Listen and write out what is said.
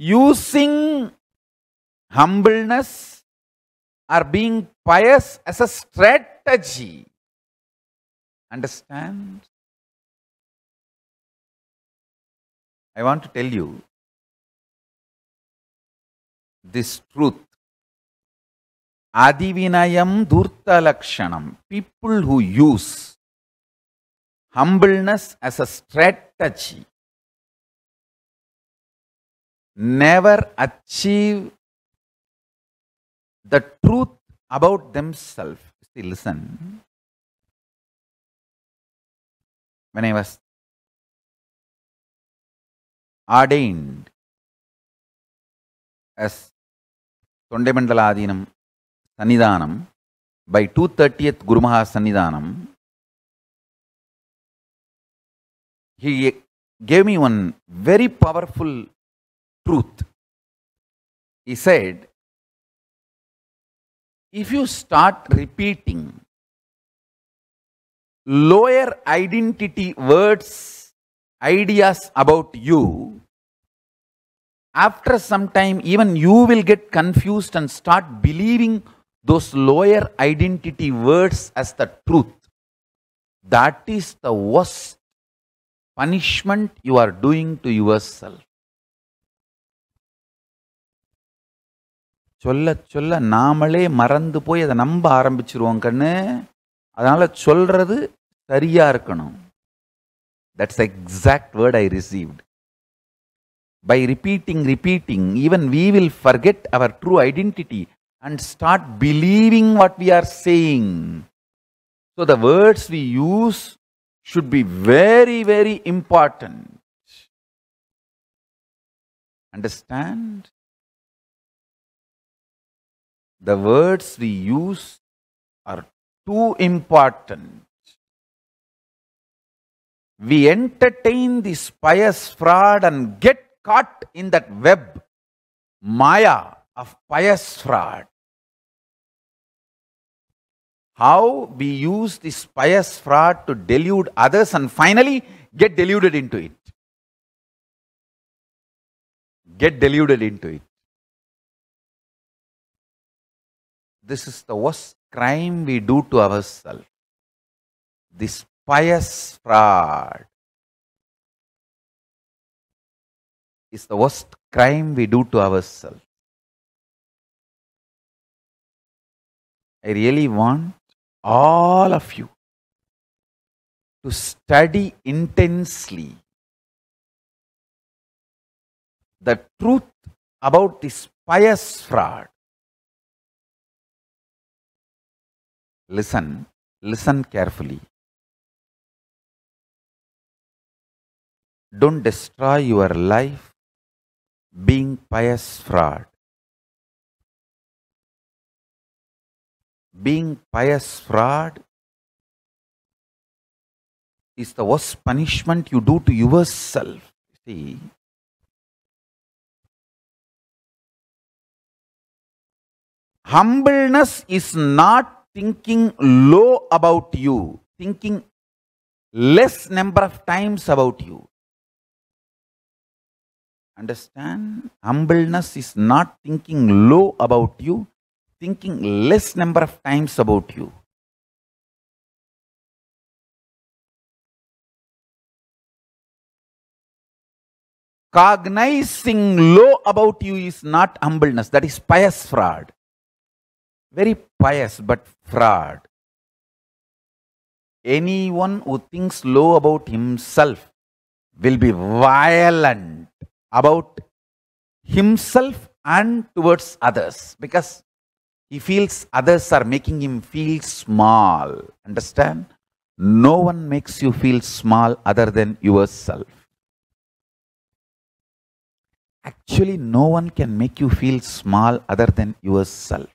using humbleness or being pious as a strategy. Understand? I want to tell you this truth. Adivinayam Durta Lakshanam. People who use humbleness as a strategy never achieve the truth about themselves. See, listen. When I was ordained as Tondemandalaadinam Sannidhanam by 230th Gurumaha Sannidhanam, he gave me one very powerful truth. He said, if you start repeating lower identity words, ideas about you, after some time even you will get confused and start believing those lower identity words as the truth. That is the worst punishment you are doing to yourself. சொல்ல சொல்ல நாமளே மறந்து போய் அதை நம்ப ஆரம்பிச்சிருவோம் கண்ணு அதனால் சொல்கிறது சரியாக இருக்கணும் that's exact word I received by repeating repeating even we will forget our true identity and start believing what we are saying so the words we use should be very very important understand the words we use are too important. We entertain this pious fraud and get caught in that web, maya of pious fraud. How we use this pious fraud to delude others and finally get deluded into it. Get deluded into it. This is the worst crime we do to ourselves. This pious fraud is the worst crime we do to ourselves. I really want all of you to study intensely the truth about this pious fraud listen, listen carefully. Don't destroy your life being pious fraud. Being pious fraud is the worst punishment you do to yourself. See, humbleness is not thinking low about you, thinking less number of times about you. Understand? Humbleness is not thinking low about you, thinking less number of times about you. Cognizing low about you is not humbleness, that is pious fraud very pious but fraud. Anyone who thinks low about himself will be violent about himself and towards others because he feels others are making him feel small. Understand? No one makes you feel small other than yourself. Actually, no one can make you feel small other than yourself.